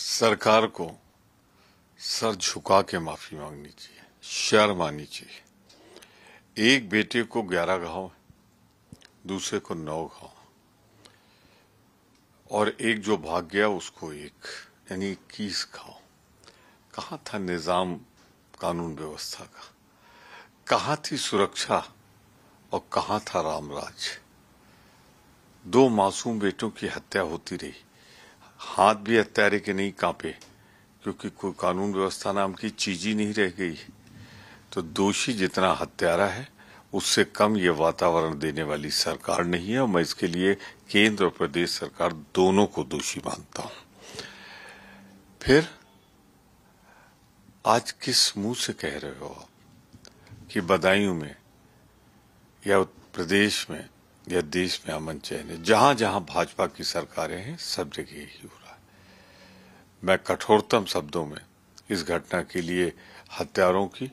सरकार को सर झुका के माफी मांगनी चाहिए शर्म आनी चाहिए एक बेटे को ग्यारह घाव दूसरे को नौ घाव और एक जो भाग गया उसको एक यानी इक्कीस घाव कहा था निज़ाम कानून व्यवस्था का कहा थी सुरक्षा और कहा था रामराज दो मासूम बेटों की हत्या होती रही हाथ भी हत्यारे के नहीं कांपे क्योंकि कोई कानून व्यवस्था नाम की चीज ही नहीं रह गई तो दोषी जितना हत्यारा है उससे कम ये वातावरण देने वाली सरकार नहीं है और मैं इसके लिए केंद्र और प्रदेश सरकार दोनों को दोषी मानता हूं फिर आज किस मुंह से कह रहे हो आप कि बदायूं में या प्रदेश में यह देश में अमन चैन है जहां जहां भाजपा की सरकारें हैं सब जगह यही हो रहा है मैं कठोरतम शब्दों में इस घटना के लिए हत्यारों की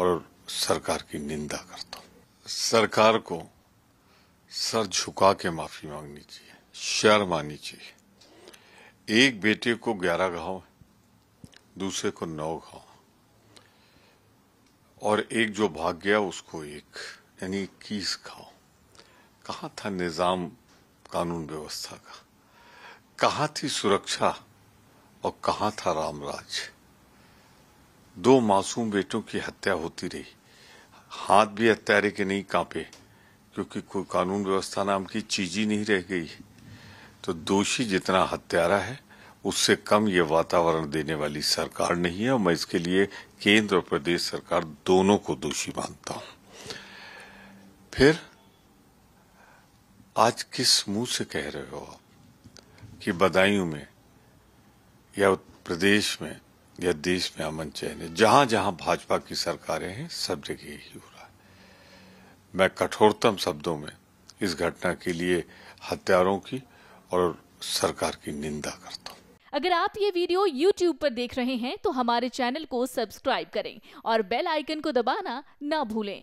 और सरकार की निंदा करता हूं सरकार को सर झुका के माफी मांगनी चाहिए शर्म आनी चाहिए एक बेटे को ग्यारह घाव दूसरे को नौ घाव और एक जो भाग गया उसको एक यानी इक्कीस घाव कहा था निज़ाम कानून व्यवस्था का कहा थी सुरक्षा और कहा था रामराज दो मासूम बेटों की हत्या होती रही हाथ भी हत्यारे के नहीं कांपे क्योंकि कोई कानून व्यवस्था नाम की चीज ही नहीं रह गई तो दोषी जितना हत्यारा है उससे कम ये वातावरण देने वाली सरकार नहीं है और मैं इसके लिए केंद्र और प्रदेश सरकार दोनों को दोषी मानता हूं फिर आज किस मुंह से कह रहे हो आप कि बदायूं में या प्रदेश में या देश में अमन चैन है जहां जहां भाजपा की सरकारें हैं सब जगह यही हो रहा है मैं कठोरतम शब्दों में इस घटना के लिए हत्यारों की और सरकार की निंदा करता हूँ अगर आप ये वीडियो YouTube पर देख रहे हैं तो हमारे चैनल को सब्सक्राइब करें और बेल आइकन को दबाना ना भूलें